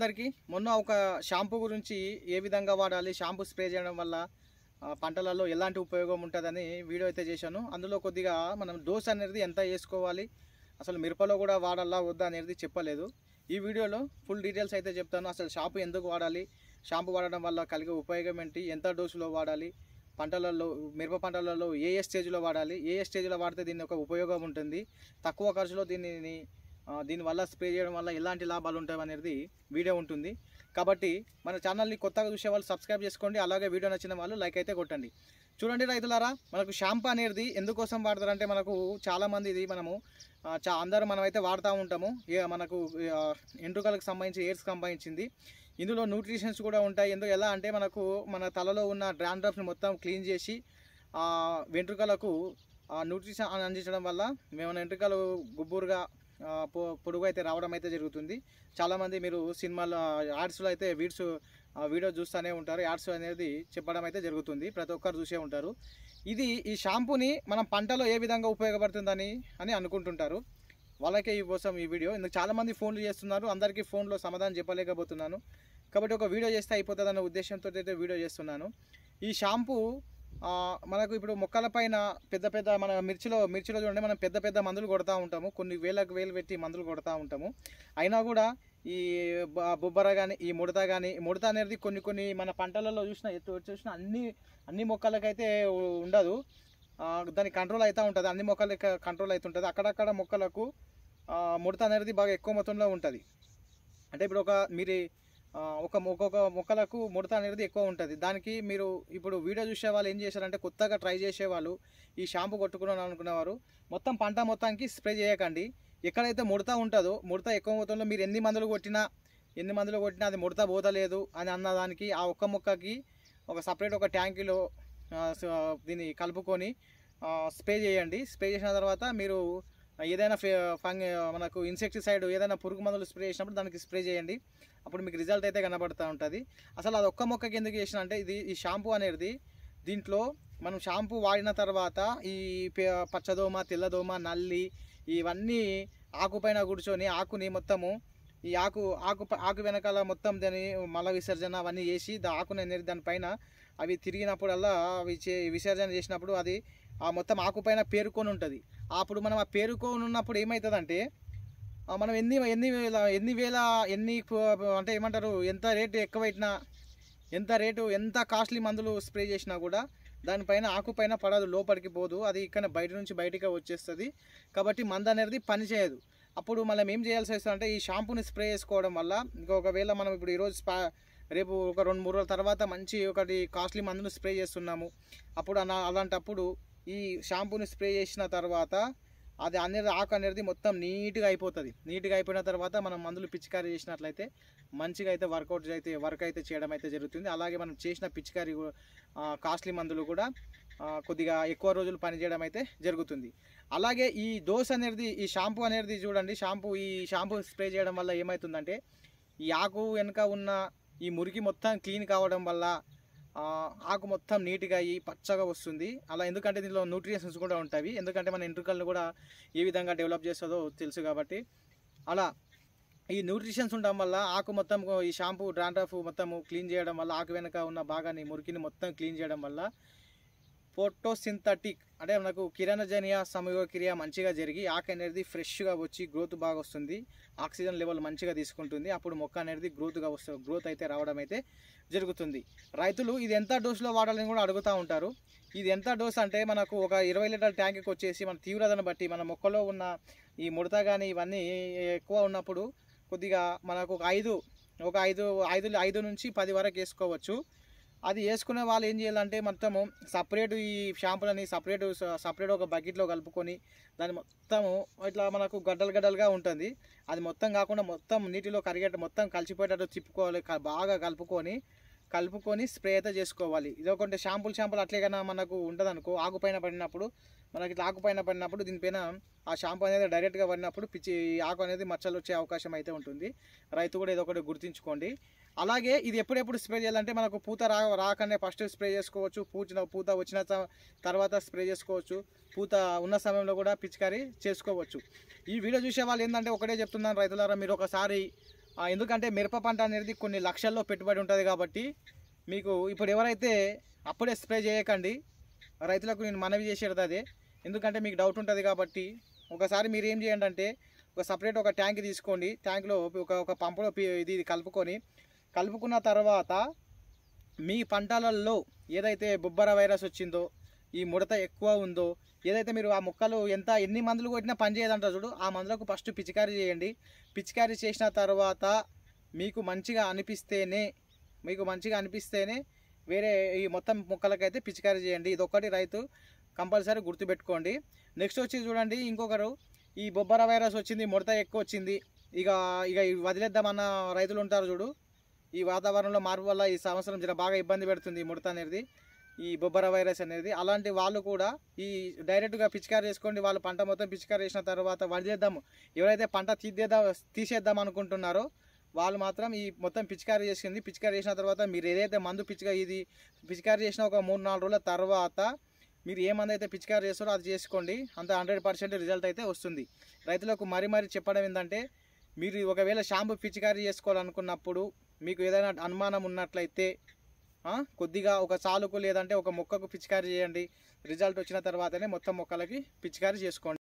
అందరికీ మొన్న ఒక షాంపూ గురించి ఏ విధంగా వాడాలి షాంపూ స్ప్రే చేయడం వల్ల పంటలలో ఎలాంటి ఉపయోగం ఉంటుందని వీడియో అయితే చేశాను అందులో కొద్దిగా మనం డోస్ అనేది ఎంత వేసుకోవాలి అసలు మిరపలో కూడా వాడాలా వద్దా అనేది చెప్పలేదు ఈ వీడియోలో ఫుల్ డీటెయిల్స్ అయితే చెప్తాను అసలు షాంపూ ఎందుకు వాడాలి షాంపూ వాడడం వల్ల కలిగే ఉపయోగం ఏంటి ఎంత డోసులో వాడాలి పంటలలో మిరప పంటలలో ఏ ఏ స్టేజ్లో వాడాలి ఏ ఏ స్టేజ్లో వాడితే దీని యొక్క ఉపయోగం ఉంటుంది తక్కువ ఖర్చులో దీనిని దీనివల్ల స్ప్రే చేయడం వల్ల ఎలాంటి లాభాలు ఉంటాయి అనేది వీడియో ఉంటుంది కాబట్టి మన ఛానల్ని కొత్తగా చూసే వాళ్ళు సబ్స్క్రైబ్ చేసుకోండి అలాగే వీడియో నచ్చిన వాళ్ళు లైక్ అయితే కొట్టండి చూడండి రైతులారా మనకు షాంపూ అనేది ఎందుకోసం వాడతారంటే మనకు చాలామంది ఇది మనము చా అందరూ మనమైతే వాడుతూ ఉంటాము మనకు ఎంట్రుకలకు సంబంధించి ఎయిర్స్ సంబంధించింది ఇందులో న్యూట్రిషన్స్ కూడా ఉంటాయి ఎందుకు ఎలా అంటే మనకు మన తలలో ఉన్న డ్రాండ్రఫ్ని మొత్తం క్లీన్ చేసి వెంట్రుకలకు న్యూట్రిషన్ అందించడం వల్ల మేము వెంట్రుకలు గుబ్బురుగా పొడుగు అయితే రావడం అయితే జరుగుతుంది చాలామంది మీరు సినిమాలు యాడ్స్లో అయితే వీడ్స్ వీడియో చూస్తూనే ఉంటారు యాడ్స్ అనేది చెప్పడం అయితే జరుగుతుంది ప్రతి ఒక్కరు చూసే ఉంటారు ఇది ఈ షాంపూని మనం పంటలో ఏ విధంగా ఉపయోగపడుతుందని అని అనుకుంటుంటారు వాళ్ళకే ఈ కోసం ఈ వీడియో ఇందుకు చాలామంది ఫోన్లు చేస్తున్నారు అందరికీ ఫోన్లో సమాధానం చెప్పలేకపోతున్నాను కాబట్టి ఒక వీడియో చేస్తే అయిపోతుంది అనే ఉద్దేశంతో అయితే వీడియో చేస్తున్నాను ఈ షాంపూ మనకు ఇప్పుడు మొక్కల పైన పెద్ద పెద్ద మన మిర్చిలో మిర్చిలో చూడండి మనం పెద్ద పెద్ద మందులు కొడతా ఉంటాము కొన్ని వేలకు వేలు పెట్టి మందులు కొడతా ఉంటాము అయినా కూడా ఈ బొబ్బర కానీ ఈ ముడత కానీ ముడత అనేది కొన్ని కొన్ని మన పంటలలో చూసిన ఎత్తు చూసినా అన్ని అన్ని మొక్కలకైతే ఉండదు దాని కంట్రోల్ అవుతూ ఉంటుంది అన్ని మొక్కలకి కంట్రోల్ అవుతుంటుంది అక్కడక్కడ మొక్కలకు ముడత అనేది బాగా ఎక్కువ మొత్తంలో ఉంటుంది అంటే ఇప్పుడు ఒక మీరు ఒక ఒక్కొక్క మొక్కలకు ముడత అనేది ఎక్కువ ఉంటుంది దానికి మీరు ఇప్పుడు వీడియో చూసే వాళ్ళు ఏం చేశారంటే కొత్తగా ట్రై చేసేవాళ్ళు ఈ షాంపూ కొట్టుకున్నాను అనుకునేవారు మొత్తం పంట మొత్తానికి స్ప్రే చేయకండి ఎక్కడైతే ముడత ఉంటుందో ముడత ఎక్కువ మొత్తంలో మీరు ఎన్ని మందులు కొట్టినా ఎన్ని మందులు కొట్టినా అది ముడత పోతలేదు అని అన్నదానికి ఆ ఒక్క మొక్కకి ఒక సపరేట్ ఒక ట్యాంకీలో దీన్ని కలుపుకొని స్ప్రే చేయండి స్ప్రే చేసిన తర్వాత మీరు ఏదైనా ఫంగ్ మనకు ఇన్సెక్టిసైడ్ ఏదైనా పురుగు మందులు స్ప్రే చేసినప్పుడు దానికి స్ప్రే చేయండి అప్పుడు మీకు రిజల్ట్ అయితే కనబడుతూ ఉంటుంది అసలు అది ఒక్క మొక్కకి ఎందుకు చేసిన అంటే ఇది ఈ షాంపూ అనేది దీంట్లో మనం షాంపూ వాడిన తర్వాత ఈ పచ్చదోమ తెల్లదోమ నల్లి ఇవన్నీ ఆకుపైన కూర్చొని ఆకుని మొత్తము ఈ ఆకు ఆకు ఆకు వెనకాల మొత్తం దాని మల విసర్జన అవన్నీ చేసి దా ఆకుని అనేది దానిపైన అవి తిరిగినప్పుడల్లా అవి విసర్జన చేసినప్పుడు అది ఆ మొత్తం ఆకుపైన పేరుకొని ఉంటుంది అప్పుడు మనం ఆ పేరుకోనున్నప్పుడు ఏమవుతుందంటే మనం ఎన్ని ఎన్ని వేల ఎన్ని వేల ఎన్ని అంటే ఏమంటారు ఎంత రేటు ఎక్కువైనా ఎంత రేటు ఎంత కాస్ట్లీ మందులు స్ప్రే చేసినా కూడా దానిపైన ఆకుపైన పడదు లోపలికి పోదు అది ఇక్కడ బయట నుంచి బయటకు వచ్చేస్తుంది కాబట్టి మంద అనేది పనిచేయదు అప్పుడు మనం ఏం చేయాల్సి వస్తుంది అంటే ఈ షాంపూని స్ప్రే చేసుకోవడం వల్ల ఇంకొకవేళ ఒకవేళ మనం ఇప్పుడు ఈరోజు స్పా రేపు ఒక రెండు మూడు రోజుల తర్వాత మంచి ఒకటి కాస్ట్లీ మందును స్ప్రే చేస్తున్నాము అప్పుడు అలాంటప్పుడు ఈ షాంపూని స్ప్రే చేసిన తర్వాత అది అనేది ఆకు అనేది మొత్తం నీట్గా అయిపోతుంది నీట్గా అయిపోయిన తర్వాత మనం మందులు పిచికారీ చేసినట్లయితే మంచిగా అయితే వర్కౌట్ అయితే వర్క్ అయితే చేయడం అయితే జరుగుతుంది అలాగే మనం చేసిన పిచికారీ కాస్ట్లీ మందులు కూడా కొద్దిగా ఎక్కువ రోజులు పనిచేయడం అయితే జరుగుతుంది అలాగే ఈ దోశ అనేది ఈ షాంపూ అనేది చూడండి షాంపూ ఈ షాంపూ స్ప్రే చేయడం వల్ల ఏమవుతుందంటే ఈ ఆకు వెనుక ఉన్న ఈ మురికి మొత్తం క్లీన్ కావడం వల్ల ఆకు మొత్తం నీట్గా అయ్యి పచ్చగా వస్తుంది అలా ఎందుకంటే దీనిలో న్యూట్రియన్స్ కూడా ఉంటాయి ఎందుకంటే మన ఎంట్రుకలను కూడా ఏ విధంగా డెవలప్ చేస్తుందో తెలుసు కాబట్టి అలా ఈ న్యూట్రిషన్స్ ఉండడం వల్ల ఆకు మొత్తం ఈ షాంపూ డ్రాండ్రాఫ్ మొత్తం క్లీన్ చేయడం వల్ల ఆకు వెనుక ఉన్న భాగాన్ని మురికిని మొత్తం క్లీన్ చేయడం వల్ల ఫోటోసింథటిక్ అంటే మనకు కిరణజనియ సమయోక్రియ మంచిగా జరిగి ఆకు అనేది ఫ్రెష్గా వచ్చి గ్రోత్ బాగా వస్తుంది ఆక్సిజన్ లెవెల్ మంచిగా తీసుకుంటుంది అప్పుడు మొక్క అనేది గ్రోత్గా వస్తుంది గ్రోత్ అయితే రావడం అయితే జరుగుతుంది రైతులు ఇది ఎంత డోసులో వాడాలని కూడా అడుగుతూ ఉంటారు ఇది ఎంత డోస్ అంటే మనకు ఒక ఇరవై లీటర్ ట్యాంక్కి వచ్చేసి మన తీవ్రతను బట్టి మన మొక్కలో ఉన్న ఈ ముడత కానీ ఇవన్నీ ఎక్కువ ఉన్నప్పుడు కొద్దిగా మనకు ఒక ఐదు ఒక ఐదు ఐదు ఐదు నుంచి పది వరకు వేసుకోవచ్చు అది వేసుకునే వాళ్ళు ఏం చేయాలంటే మొత్తము సపరేట్ ఈ షాంపూలని సపరేట్ సపరేట్ ఒక బకెట్లో కలుపుకొని దాన్ని మొత్తము ఇట్లా మనకు గడ్డలు గడ్డలుగా ఉంటుంది అది మొత్తం కాకుండా మొత్తం నీటిలో కరిగేట మొత్తం కలిసిపోయేటట్టు తిప్పుకోవాలి బాగా కలుపుకొని కలుపుకొని స్ప్రే అయితే చేసుకోవాలి ఇది ఒకటి షాంపులు షాంపూలు అట్లేకైనా మనకు ఉంటుంది అనుకో ఆకుపైన పడినప్పుడు మనకి ఇట్లా ఆకుపైన పడినప్పుడు దీనిపైన ఆ షాంపూ అనేది డైరెక్ట్గా పడినప్పుడు పిచ్చి ఆకు అనేది మచ్చలు వచ్చే అవకాశం అయితే ఉంటుంది రైతు కూడా ఇది ఒకటి గుర్తుంచుకోండి అలాగే ఇది ఎప్పుడెప్పుడు స్ప్రే చేయాలంటే మనకు పూత రా రాకనే ఫస్ట్ స్ప్రే చేసుకోవచ్చు పూచిన పూత వచ్చిన తర్వాత స్ప్రే చేసుకోవచ్చు పూత ఉన్న సమయంలో కూడా పిచికారీ చేసుకోవచ్చు ఈ వీడియో చూసే వాళ్ళు ఏంటంటే ఒకటే చెప్తున్నాను రైతులారా మీరు ఒకసారి ఎందుకంటే మిరప పంట అనేది కొన్ని లక్షల్లో పెట్టుబడి ఉంటుంది కాబట్టి మీకు ఇప్పుడు ఎవరైతే అప్పుడే స్ప్రే చేయకండి రైతులకు నేను మనవి చేసేది అదే ఎందుకంటే మీకు డౌట్ ఉంటుంది కాబట్టి ఒకసారి మీరు ఏం చేయండి అంటే ఒక సపరేట్ ఒక ట్యాంక్ తీసుకోండి ట్యాంక్లో ఒక ఒక పంపులో ఇది కలుపుకొని కలుపుకున్న తర్వాత మీ పంటలలో ఏదైతే బొబ్బర వైరస్ వచ్చిందో ఈ ముడత ఎక్కువ ఉందో ఏదైతే మీరు ఆ మొక్కలు ఎంత ఎన్ని మందులు కొట్టినా పనిచేయదంటారు చూడు ఆ మందులకు ఫస్ట్ పిచికారీ చేయండి పిచికారీ చేసిన తర్వాత మీకు మంచిగా అనిపిస్తేనే మీకు మంచిగా అనిపిస్తేనే వేరే ఈ మొత్తం మొక్కలకైతే పిచికారీ చేయండి ఇదొక్కటి రైతు కంపల్సరీ గుర్తుపెట్టుకోండి నెక్స్ట్ వచ్చి చూడండి ఇంకొకరు ఈ బొబ్బర వైరస్ వచ్చింది ముడత ఎక్కువ వచ్చింది ఇక ఇక వదిలేద్దామన్న రైతులు ఉంటారు చూడు ఈ వాతావరణంలో మార్పు వల్ల ఈ సంవత్సరం జర బాగా ఇబ్బంది పెడుతుంది ముడత అనేది ఈ బొబ్బర వైరస్ అనేది అలాంటి వాళ్ళు కూడా ఈ డైరెక్ట్గా పిచికారి చేసుకోండి వాళ్ళు పంట మొత్తం పిచికారి చేసిన తర్వాత వడిదేద్దాము ఎవరైతే పంట తీద్దేద్దాం తీసేద్దాం అనుకుంటున్నారో వాళ్ళు మాత్రం ఈ మొత్తం పిచికారి చేసింది పిచికారి చేసిన తర్వాత మీరు ఏదైతే మందు పిచిక ఇది పిచికారి చేసిన ఒక మూడు నాలుగు రోజుల తర్వాత మీరు ఏ మందు అయితే పిచికారి చేస్తారో అది చేసుకోండి అంత హండ్రెడ్ పర్సెంట్ రిజల్ట్ అయితే వస్తుంది రైతులకు మరీ మరీ చెప్పడం ఏంటంటే మీరు ఒకవేళ షాంపూ పిచికారి చేసుకోవాలనుకున్నప్పుడు మీకు ఏదైనా అనుమానం ఉన్నట్లయితే కొద్దిగా ఒక చాలుకు లేదంటే ఒక మొక్కకు పిచికారీ చేయండి రిజల్ట్ వచ్చిన తర్వాతనే మొత్తం మొక్కలకి పిచికారీ చేసుకోండి